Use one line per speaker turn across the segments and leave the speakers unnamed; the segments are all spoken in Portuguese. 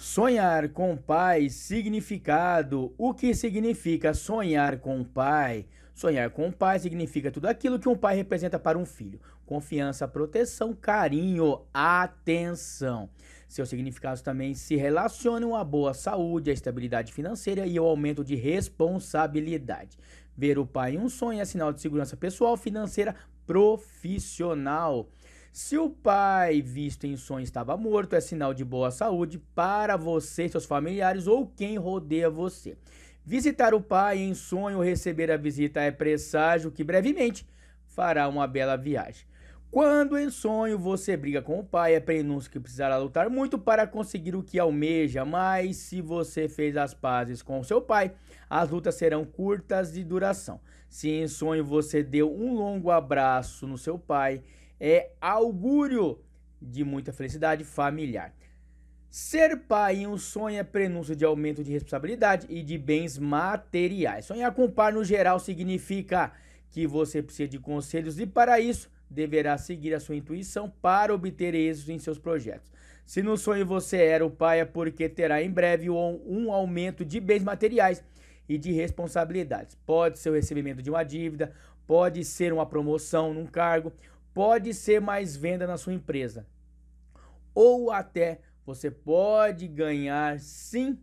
Sonhar com Pai, significado. O que significa sonhar com Pai? Sonhar com Pai significa tudo aquilo que um pai representa para um filho: confiança, proteção, carinho, atenção. Seus significados também se relacionam à boa saúde, à estabilidade financeira e ao aumento de responsabilidade. Ver o pai em um sonho é sinal de segurança pessoal, financeira, profissional. Se o pai visto em sonho estava morto, é sinal de boa saúde para você, seus familiares ou quem rodeia você. Visitar o pai em sonho ou receber a visita é presságio que brevemente fará uma bela viagem. Quando em sonho você briga com o pai, é prenúncio que precisará lutar muito para conseguir o que almeja, mas se você fez as pazes com seu pai, as lutas serão curtas de duração. Se em sonho você deu um longo abraço no seu pai, é augúrio de muita felicidade familiar. Ser pai em um sonho é prenúncio de aumento de responsabilidade e de bens materiais. Sonhar com par no geral significa que você precisa de conselhos e para isso deverá seguir a sua intuição para obter êxito em seus projetos. Se no sonho você era o pai, é porque terá em breve um aumento de bens materiais e de responsabilidades. Pode ser o recebimento de uma dívida, pode ser uma promoção num cargo, pode ser mais venda na sua empresa. Ou até você pode ganhar sim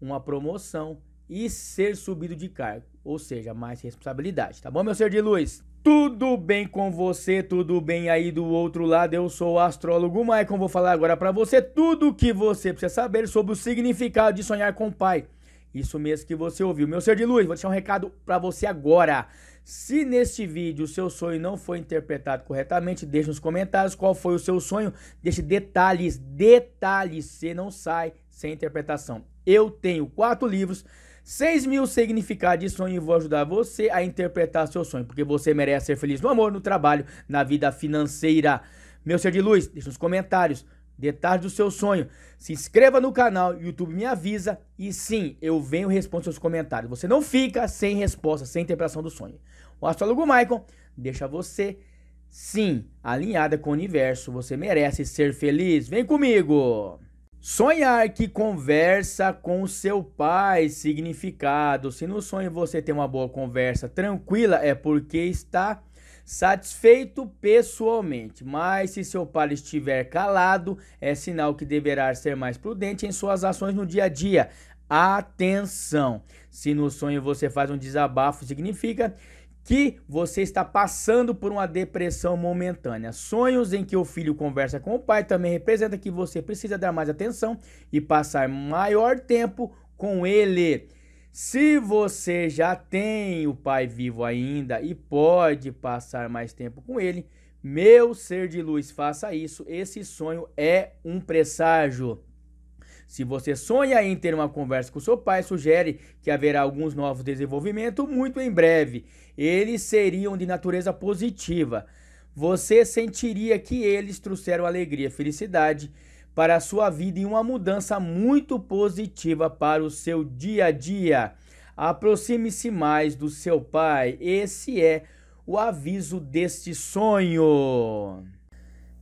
uma promoção e ser subido de cargo, ou seja, mais responsabilidade, tá bom, meu ser de luz? Tudo bem com você? Tudo bem aí do outro lado? Eu sou o astrólogo Maicon, vou falar agora para você tudo o que você precisa saber sobre o significado de sonhar com o pai. Isso mesmo que você ouviu. Meu ser de luz, vou deixar um recado para você agora. Se neste vídeo o seu sonho não foi interpretado corretamente, deixe nos comentários qual foi o seu sonho. Deixe detalhes, detalhes. Você não sai sem interpretação. Eu tenho quatro livros, 6 mil significados de sonho e vou ajudar você a interpretar seu sonho, porque você merece ser feliz no amor, no trabalho, na vida financeira. Meu ser de luz, deixe nos comentários detalhes do seu sonho. Se inscreva no canal, YouTube me avisa e sim, eu venho e respondo seus comentários. Você não fica sem resposta, sem interpretação do sonho. O astrólogo Maicon deixa você sim alinhada com o universo. Você merece ser feliz. Vem comigo. Sonhar que conversa com seu pai, significado. Se no sonho você tem uma boa conversa tranquila, é porque está satisfeito pessoalmente, mas se seu par estiver calado, é sinal que deverá ser mais prudente em suas ações no dia a dia. Atenção! Se no sonho você faz um desabafo, significa que você está passando por uma depressão momentânea. Sonhos em que o filho conversa com o pai também representa que você precisa dar mais atenção e passar maior tempo com ele. Se você já tem o Pai vivo ainda e pode passar mais tempo com ele, meu ser de luz, faça isso. Esse sonho é um presságio. Se você sonha em ter uma conversa com seu pai, sugere que haverá alguns novos desenvolvimentos muito em breve. Eles seriam de natureza positiva. Você sentiria que eles trouxeram alegria, felicidade para a sua vida e uma mudança muito positiva para o seu dia a dia. Aproxime-se mais do seu pai. Esse é o aviso deste sonho.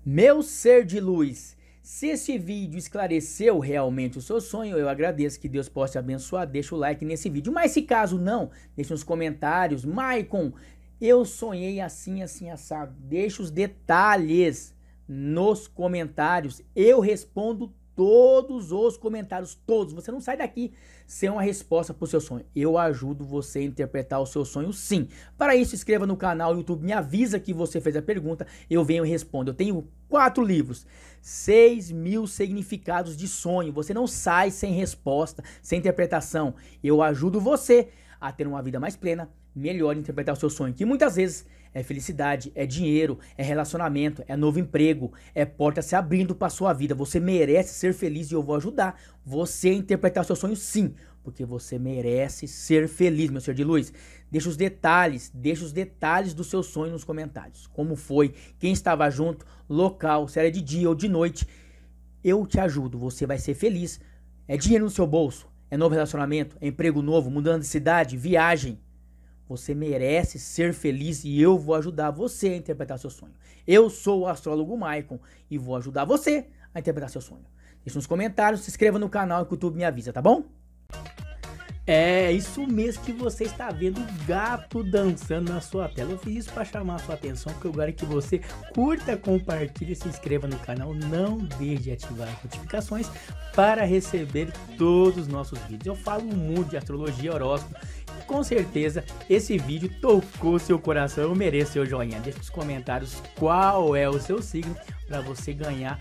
Meu ser de luz, se este vídeo esclareceu realmente o seu sonho, eu agradeço que Deus possa te abençoar. Deixa o like nesse vídeo. Mas se caso não, deixe nos comentários, Maicon, eu sonhei assim, assim, assado. Deixa os detalhes nos comentários. Eu respondo todos os comentários, todos. Você não sai daqui sem uma resposta para o seu sonho. Eu ajudo você a interpretar o seu sonho, sim. Para isso, inscreva no canal, YouTube, me avisa que você fez a pergunta, eu venho e respondo. Eu tenho quatro livros, seis mil significados de sonho. Você não sai sem resposta, sem interpretação. Eu ajudo você a ter uma vida mais plena, melhor interpretar o seu sonho, que muitas vezes é felicidade, é dinheiro, é relacionamento, é novo emprego, é porta se abrindo para sua vida. Você merece ser feliz e eu vou ajudar você a interpretar o seu sonho sim, porque você merece ser feliz, meu senhor de luz. Deixa os detalhes, deixa os detalhes do seu sonho nos comentários. Como foi, quem estava junto, local, se era de dia ou de noite. Eu te ajudo, você vai ser feliz. É dinheiro no seu bolso? é novo relacionamento, é emprego novo, mudando de cidade, viagem. Você merece ser feliz e eu vou ajudar você a interpretar seu sonho. Eu sou o astrólogo Maicon e vou ajudar você a interpretar seu sonho. Deixe nos comentários, se inscreva no canal e o YouTube me avisa, tá bom? É isso mesmo que você está vendo o gato dançando na sua tela. Eu fiz isso para chamar a sua atenção, porque eu quero que você curta, compartilhe, se inscreva no canal. Não deixe de ativar as notificações para receber todos os nossos vídeos. Eu falo muito de astrologia, horóscopo e com certeza esse vídeo tocou seu coração. Eu mereço seu joinha. Deixe nos comentários qual é o seu signo para você ganhar